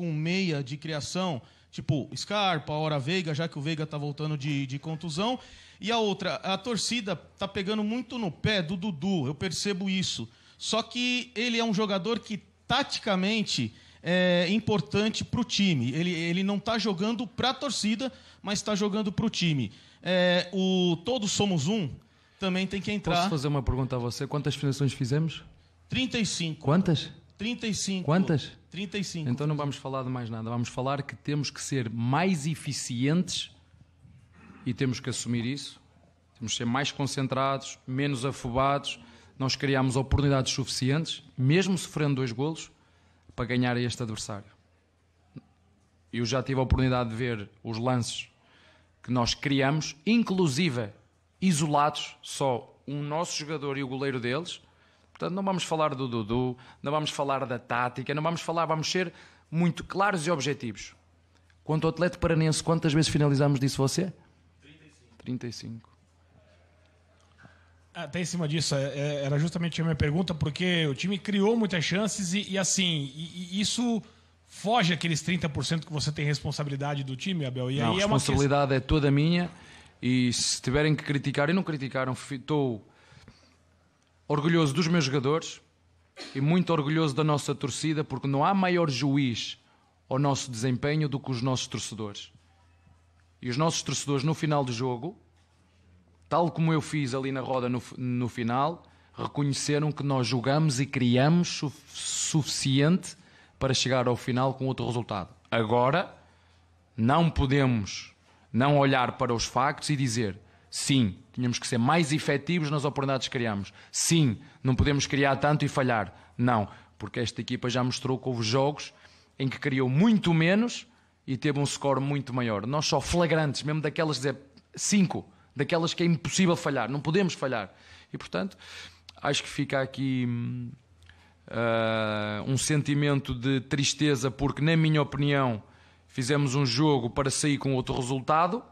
com meia de criação, tipo Scarpa, hora Veiga, já que o Veiga tá voltando de, de contusão. E a outra, a torcida tá pegando muito no pé do Dudu, eu percebo isso. Só que ele é um jogador que, taticamente, é importante para o time. Ele, ele não está jogando para a torcida, mas está jogando para o time. É, o Todos Somos Um também tem que entrar. Posso fazer uma pergunta a você? Quantas finalizações fizemos? 35. Quantas? 35. Quantas? 35. Então não vamos falar de mais nada. Vamos falar que temos que ser mais eficientes e temos que assumir isso. Temos que ser mais concentrados, menos afobados. Nós criámos oportunidades suficientes, mesmo sofrendo dois golos, para ganhar este adversário. Eu já tive a oportunidade de ver os lances que nós criamos, inclusive isolados, só um nosso jogador e o goleiro deles Portanto, não vamos falar do Dudu, não vamos falar da tática, não vamos falar, vamos ser muito claros e objetivos. Quanto ao atleta paranense, quantas vezes finalizamos disso você? 35. 35. Até em cima disso, é, é, era justamente a minha pergunta, porque o time criou muitas chances e, e assim, e, e isso foge aqueles 30% que você tem responsabilidade do time, Abel. E não, a responsabilidade é, uma... é toda minha e se tiverem que criticar, e não criticaram, estou orgulhoso dos meus jogadores e muito orgulhoso da nossa torcida, porque não há maior juiz ao nosso desempenho do que os nossos torcedores. E os nossos torcedores, no final do jogo, tal como eu fiz ali na roda no, no final, reconheceram que nós jogamos e criamos o suficiente para chegar ao final com outro resultado. Agora, não podemos não olhar para os factos e dizer Sim, tínhamos que ser mais efetivos nas oportunidades que criamos. Sim, não podemos criar tanto e falhar. Não, porque esta equipa já mostrou que houve jogos em que criou muito menos e teve um score muito maior. Nós só flagrantes, mesmo daquelas dizer, cinco, daquelas que é impossível falhar, não podemos falhar. E portanto, acho que fica aqui uh, um sentimento de tristeza, porque, na minha opinião, fizemos um jogo para sair com outro resultado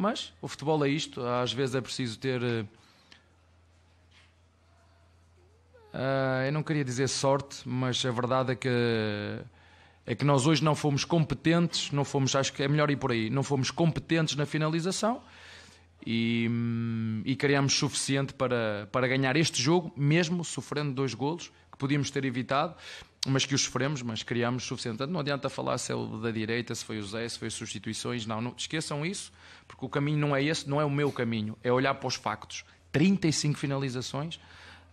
mas o futebol é isto, às vezes é preciso ter. Uh, eu não queria dizer sorte, mas a verdade é que é que nós hoje não fomos competentes, não fomos, acho que é melhor ir por aí, não fomos competentes na finalização e, e criámos suficiente para, para ganhar este jogo, mesmo sofrendo dois golos que podíamos ter evitado mas que os sofremos, mas criamos suficiente. Não adianta falar se é o da direita, se foi o Zé, se foi as substituições, não, não. Esqueçam isso, porque o caminho não é esse, não é o meu caminho, é olhar para os factos. 35 finalizações,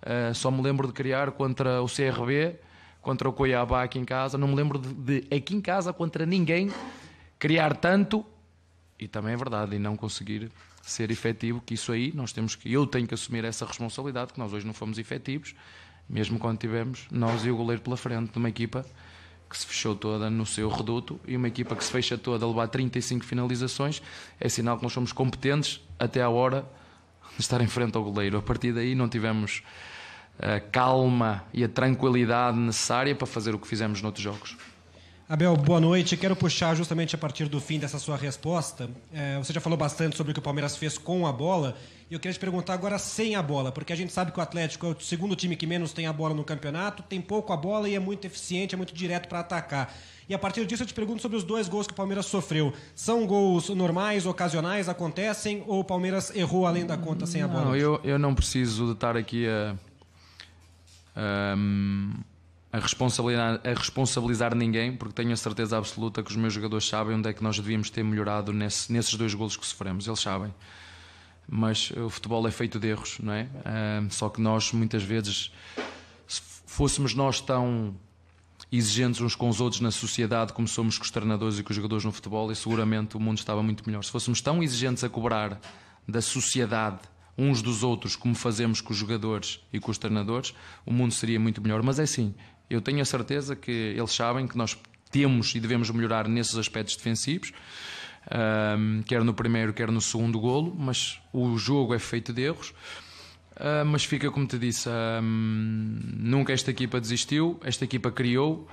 uh, só me lembro de criar contra o CRB, contra o Cuiabá aqui em casa, não me lembro de, de aqui em casa contra ninguém criar tanto, e também é verdade, e não conseguir ser efetivo, que isso aí nós temos que, eu tenho que assumir essa responsabilidade, que nós hoje não fomos efetivos, mesmo quando tivemos nós e o goleiro pela frente de uma equipa que se fechou toda no seu reduto e uma equipa que se fecha toda a levar 35 finalizações é sinal que nós somos competentes até à hora de estar em frente ao goleiro. A partir daí não tivemos a calma e a tranquilidade necessária para fazer o que fizemos noutros jogos. Abel, boa noite. Quero puxar justamente a partir do fim dessa sua resposta. É, você já falou bastante sobre o que o Palmeiras fez com a bola. E eu queria te perguntar agora sem a bola, porque a gente sabe que o Atlético é o segundo time que menos tem a bola no campeonato, tem pouco a bola e é muito eficiente, é muito direto para atacar. E a partir disso eu te pergunto sobre os dois gols que o Palmeiras sofreu. São gols normais, ocasionais, acontecem ou o Palmeiras errou além da conta sem a bola? Não, eu, eu não preciso de estar aqui a. Um a, responsabilizar, a responsabilizar ninguém, porque tenho a certeza absoluta que os meus jogadores sabem onde é que nós devíamos ter melhorado nesse, nesses dois golos que sofremos. Eles sabem. Mas eh, o futebol é feito de erros, não é? Uh, só que nós, muitas vezes, se fôssemos nós tão exigentes uns com os outros na sociedade como somos com os treinadores e com os jogadores no futebol, e seguramente o mundo estava muito melhor. Se fôssemos tão exigentes a cobrar da sociedade uns dos outros, como fazemos com os jogadores e com os treinadores, o mundo seria muito melhor. Mas é assim, eu tenho a certeza que eles sabem que nós temos e devemos melhorar nesses aspectos defensivos, um, quer no primeiro, quer no segundo golo, mas o jogo é feito de erros. Uh, mas fica como te disse, nunca esta equipa desistiu, esta equipa criou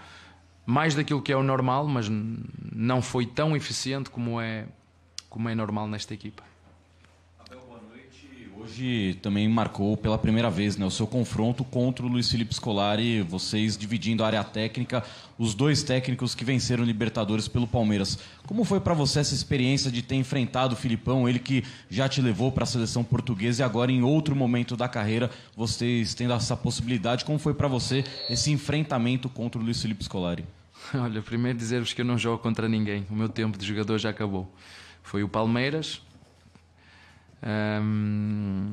mais daquilo que é o normal, mas não foi tão eficiente como é, como é normal nesta equipa. Hoje também marcou pela primeira vez né, o seu confronto contra o Luiz Felipe Scolari, vocês dividindo a área técnica, os dois técnicos que venceram Libertadores pelo Palmeiras. Como foi para você essa experiência de ter enfrentado o Filipão, ele que já te levou para a seleção portuguesa e agora em outro momento da carreira vocês tendo essa possibilidade? Como foi para você esse enfrentamento contra o Luiz Felipe Scolari? Olha, primeiro dizer-vos que eu não jogo contra ninguém, o meu tempo de jogador já acabou. Foi o Palmeiras, um,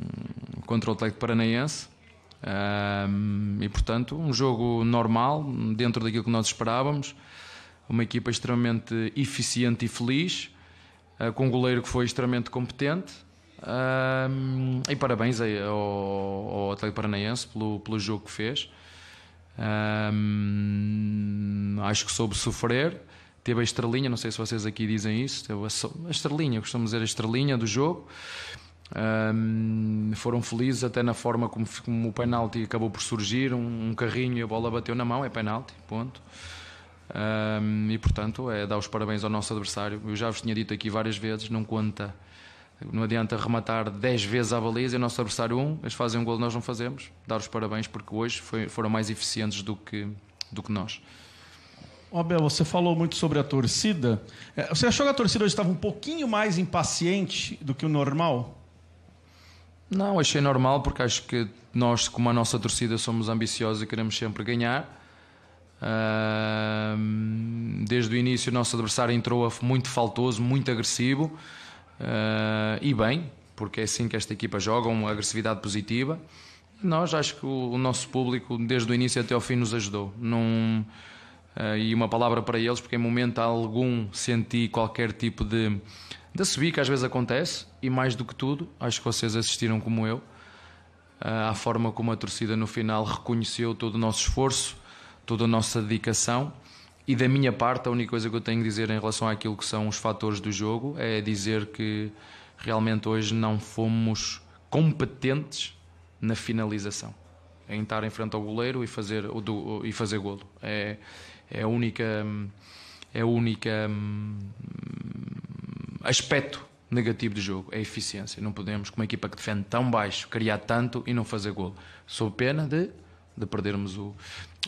contra o Atlético Paranaense. Um, e portanto, um jogo normal, dentro daquilo que nós esperávamos. Uma equipa extremamente eficiente e feliz, uh, com um goleiro que foi extremamente competente. Um, e parabéns aí ao, ao Atlético Paranaense pelo, pelo jogo que fez. Um, acho que soube sofrer, teve a estrelinha, não sei se vocês aqui dizem isso, teve a, estrelinha, costumo dizer a estrelinha do jogo. Um, foram felizes até na forma como, como, o penalti acabou por surgir, um, um carrinho e a bola bateu na mão, é penalti, ponto. Um, e portanto, é dar os parabéns ao nosso adversário. Eu já vos tinha dito aqui várias vezes, não conta, não adianta rematar 10 vezes a baliza e é o nosso adversário um, eles fazem um gol, nós não fazemos. Dar os parabéns porque hoje foi, foram mais eficientes do que, do que nós. Oh, Abel, você falou muito sobre a torcida. É, você achou que a torcida hoje estava um pouquinho mais impaciente do que o normal? Não, achei normal porque acho que nós, como a nossa torcida, somos ambiciosos e queremos sempre ganhar. desde o início, o nosso adversário entrou muito faltoso, muito agressivo ah, e bem, porque é assim que esta equipa joga uma agressividade positiva. Nós acho que o, nosso público, desde o início até ao fim, nos ajudou. Não. Num ah, e uma palavra para eles, porque em momento algum senti qualquer tipo de, de subir que às vezes acontece, e mais do que tudo, acho que vocês assistiram como eu, ah, à forma como a torcida no final reconheceu todo o nosso esforço, toda a nossa dedicação. E da minha parte, a única coisa que eu tenho a dizer em relação àquilo que são os fatores do jogo é dizer que realmente hoje não fomos competentes na finalização em estar em frente ao goleiro e fazer, o, do, e fazer golo. É, é a única hum, é a única hum, aspecto negativo do jogo, é a eficiência. Não podemos, com uma equipa que defende tão baixo, criar tanto e não fazer gol. Sou pena de, de perdermos o,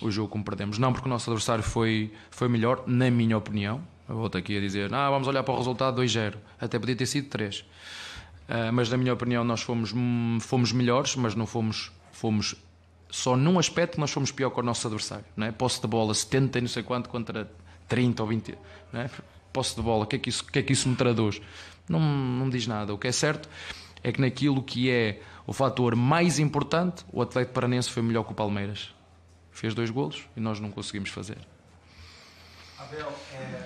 o jogo como perdemos. Não porque o nosso adversário foi, foi melhor, na minha opinião. Eu volto aqui a dizer, ah, vamos olhar para o resultado 2-0. Até podia ter sido 3. Uh, ah, mas na minha opinião nós fomos, hum, fomos melhores, mas não fomos, fomos só num aspecto nós fomos pior que o nosso adversário. Não é? Posse de bola 70 e não sei quanto contra 30 ou 20. Não é? Posse de bola, o que é que isso, que é que isso me traduz? Não, não diz nada. O que é certo é que naquilo que é o fator mais importante, o Atlético Paranense foi melhor que o Palmeiras. Fez dois golos e nós não conseguimos fazer. Abel, é,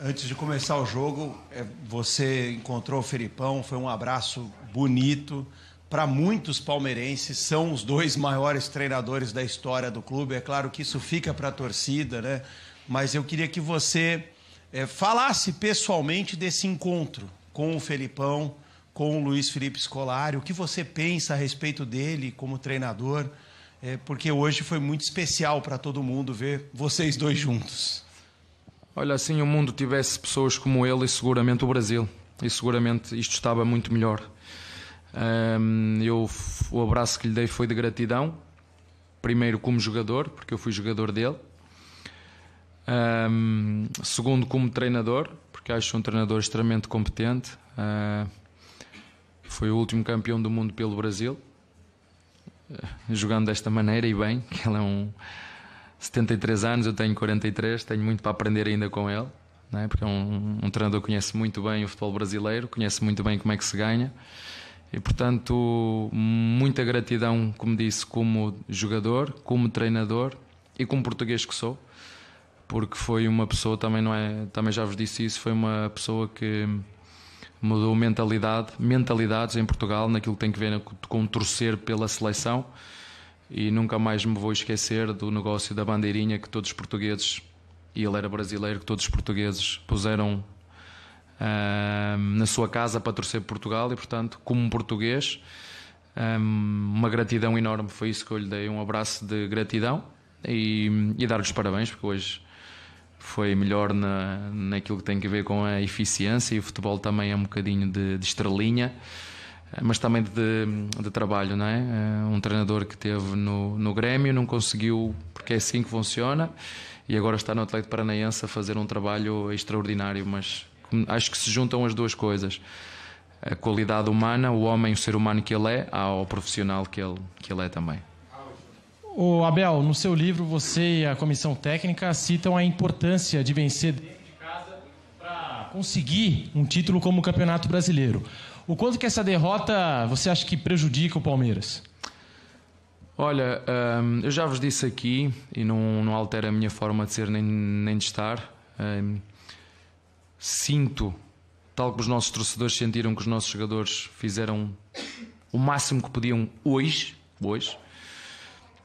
antes de começar o jogo, é, você encontrou o Felipão, foi um abraço bonito para muitos palmeirenses, são os dois maiores treinadores da história do clube. É claro que isso fica para a torcida, né? Mas eu queria que você é, falasse pessoalmente desse encontro com o Felipão, com o Luiz Felipe Scolari, o que você pensa a respeito dele como treinador, é, porque hoje foi muito especial para todo mundo ver vocês dois juntos. Olha, assim, o mundo tivesse pessoas como ele, e seguramente o Brasil, e seguramente isto estava muito melhor eu, o abraço que lhe dei foi de gratidão, primeiro como jogador, porque eu fui jogador dele, segundo como treinador, porque acho um treinador extremamente competente, ah, foi o último campeão do mundo pelo Brasil, jogando desta maneira e bem, que ele é um 73 anos, eu tenho 43, tenho muito para aprender ainda com ele, né? porque é um, um treinador que conhece muito bem o futebol brasileiro, conhece muito bem como é que se ganha e portanto, muita gratidão, como disse, como jogador, como treinador e como português que sou, porque foi uma pessoa, também não é, também já vos disse isso, foi uma pessoa que mudou mentalidade, mentalidades em Portugal, naquilo que tem que ver com torcer pela seleção. E nunca mais me vou esquecer do negócio da bandeirinha que todos os portugueses, e ele era brasileiro, que todos os portugueses puseram na sua casa para torcer Portugal e, portanto, como português, uma gratidão enorme. Foi isso que eu lhe dei, um abraço de gratidão e, e dar-lhes parabéns, porque hoje foi melhor na, naquilo que tem a ver com a eficiência e o futebol também é um bocadinho de, de estrelinha. Mas também de, de, trabalho, não é? Ah, um treinador que teve no, no Grêmio não conseguiu, porque é assim que funciona, e agora está no Atlético Paranaense a fazer um trabalho extraordinário. Mas acho que se juntam as duas coisas. A qualidade humana, o homem, o ser humano que ele é, ao profissional que ele, que ele é também. O Abel, no seu livro, você e a comissão técnica citam a importância de vencer dentro de casa para conseguir um título como o Campeonato Brasileiro. O quanto que essa derrota você acha que prejudica o Palmeiras? Olha, hum, eu já vos disse aqui, e não, não altera a minha forma de ser nem, nem de estar. Hum, sinto, tal como os nossos torcedores sentiram que os nossos jogadores fizeram o máximo que podiam hoje, hoje.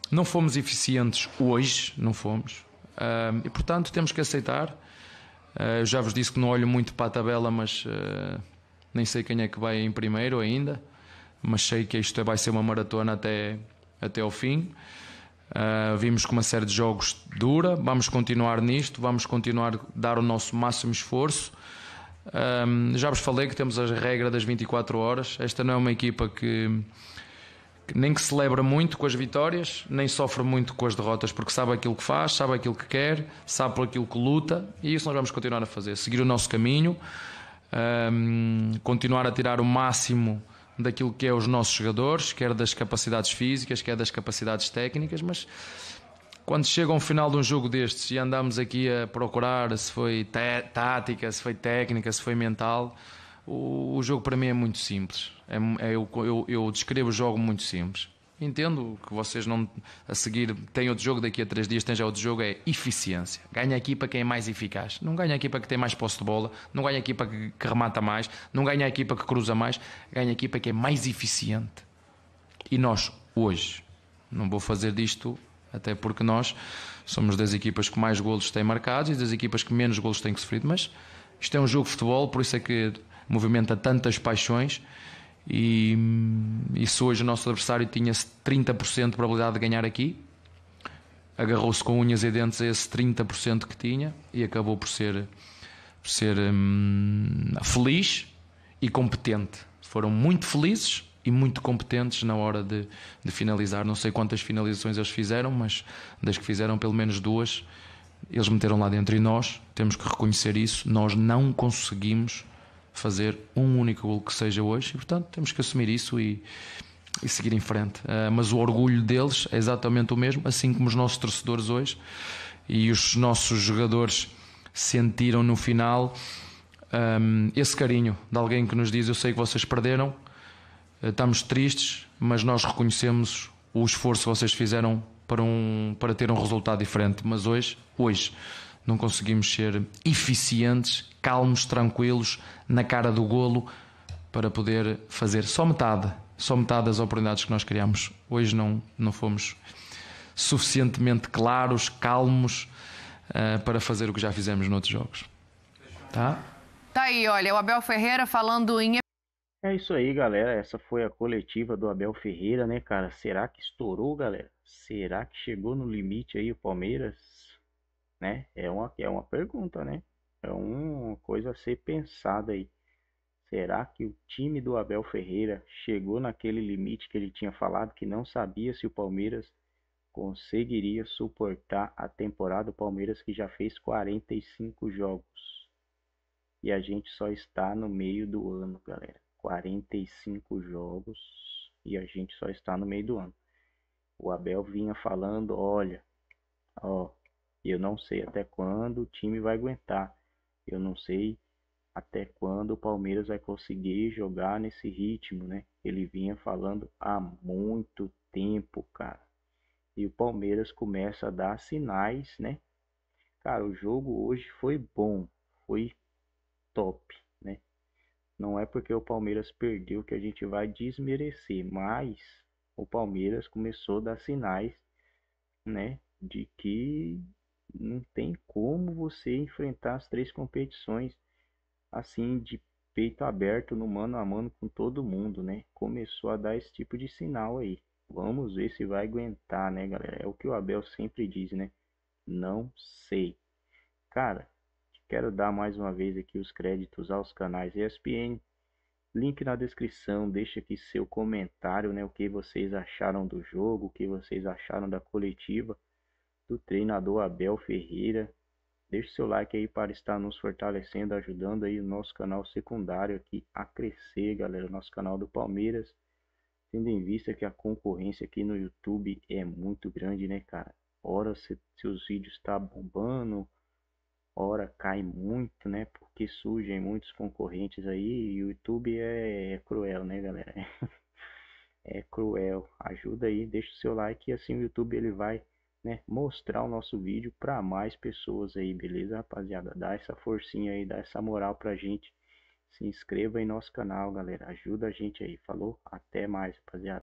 Não fomos eficientes hoje, não fomos. Uh, e portanto temos que aceitar. Uh, já vos disse que não olho muito para a tabela, mas uh, nem sei quem é que vai em primeiro ainda. Mas sei que isto é, vai ser uma maratona até, até ao fim. Uh, vimos que uma série de jogos dura, vamos continuar nisto, vamos continuar a dar o nosso máximo esforço. Um, já vos falei que temos a regra das 24 horas. Esta não é uma equipa que, que, nem que celebra muito com as vitórias, nem sofre muito com as derrotas, porque sabe aquilo que faz, sabe aquilo que quer, sabe por aquilo que luta e isso nós vamos continuar a fazer. Seguir o nosso caminho, um, continuar a tirar o máximo daquilo que é os nossos jogadores, quer das capacidades físicas, quer das capacidades técnicas, mas quando chega um final de um jogo destes e andamos aqui a procurar se foi tática, se foi técnica, se foi mental, o, o jogo para mim é muito simples. É, é, eu, eu, eu descrevo o jogo muito simples. Entendo que vocês não a seguir têm outro jogo daqui a três dias, têm já outro jogo, é eficiência. Ganha a equipa quem é mais eficaz. Não ganha a equipa que tem mais posse de bola, não ganha a equipa que, que remata mais, não ganha a equipa que cruza mais, ganha a equipa que é mais eficiente. E nós, hoje, não vou fazer disto, até porque nós somos das equipas que mais golos têm marcados e das equipas que menos golos têm sofrido, mas isto é um jogo de futebol, por isso é que movimenta tantas paixões e, hum, e se hoje o nosso adversário tinha 30% de probabilidade de ganhar aqui, agarrou-se com unhas e dentes a esse 30% que tinha e acabou por ser, por ser hum, feliz e competente. Foram muito felizes e muito competentes na hora de, de, finalizar. Não sei quantas finalizações eles fizeram, mas das que fizeram, pelo menos duas, eles meteram lá dentro. E nós temos que reconhecer isso. Nós não conseguimos fazer um único gol que seja hoje e portanto temos que assumir isso e, e seguir em frente. Uh, mas o orgulho deles é exatamente o mesmo, assim como os nossos torcedores hoje e os nossos jogadores sentiram no final um, ah, esse carinho de alguém que nos diz: Eu sei que vocês perderam, ah, estamos tristes, mas nós reconhecemos o esforço que vocês fizeram para, um, para ter um resultado diferente. Mas hoje, hoje não conseguimos ser eficientes, calmos, tranquilos, na cara do golo, para poder fazer só metade, só metade das oportunidades que nós criamos. Hoje não, não fomos suficientemente claros, calmos, uh, para fazer o que já fizemos noutros jogos. Tá? Tá aí, olha, o Abel Ferreira falando em. É isso aí, galera. Essa foi a coletiva do Abel Ferreira, né, cara? Será que estourou, galera? Será que chegou no limite aí o Palmeiras? né? É uma, é uma pergunta, né? É uma coisa a ser pensada aí. Será que o time do Abel Ferreira chegou naquele limite que ele tinha falado que não sabia se o Palmeiras conseguiria suportar a temporada do Palmeiras que já fez 45 jogos? E a gente só está no meio do ano, galera. 45 jogos e a gente só está no meio do ano. O Abel vinha falando, olha, ó, eu não sei até quando o time vai aguentar. Eu não sei até quando o Palmeiras vai conseguir jogar nesse ritmo, né? Ele vinha falando há muito tempo, cara. E o Palmeiras começa a dar sinais, né? Cara, o jogo hoje foi bom, foi top, né? Não é porque o Palmeiras perdeu que a gente vai desmerecer, mas o Palmeiras começou a dar sinais, né, de que não tem como você enfrentar as três competições assim de peito aberto no mano a mano com todo mundo, né? Começou a dar esse tipo de sinal aí. Vamos ver se vai aguentar, né, galera? É o que o Abel sempre diz, né? Não sei. Cara, quero dar mais uma vez aqui os créditos aos canais ESPN. Link na descrição, deixa aqui seu comentário, né? O que vocês acharam do jogo, o que vocês acharam da coletiva do treinador Abel Ferreira. Deixe seu like aí para estar nos fortalecendo, ajudando aí o nosso canal secundário aqui a crescer, galera. Nosso canal do Palmeiras, tendo em vista que a concorrência aqui no YouTube é muito grande, né, cara? Ora se, seus vídeos tá bombando, ora cai muito, né? Porque surgem muitos concorrentes aí e o YouTube é, é cruel, né, galera? é cruel. Ajuda aí, deixa o seu like e assim o YouTube ele vai né, mostrar o nosso vídeo para mais pessoas aí, beleza, rapaziada? Dá essa forcinha aí, dá essa moral pra gente. Se inscreva em nosso canal, galera. Ajuda a gente aí, falou? Até mais, rapaziada.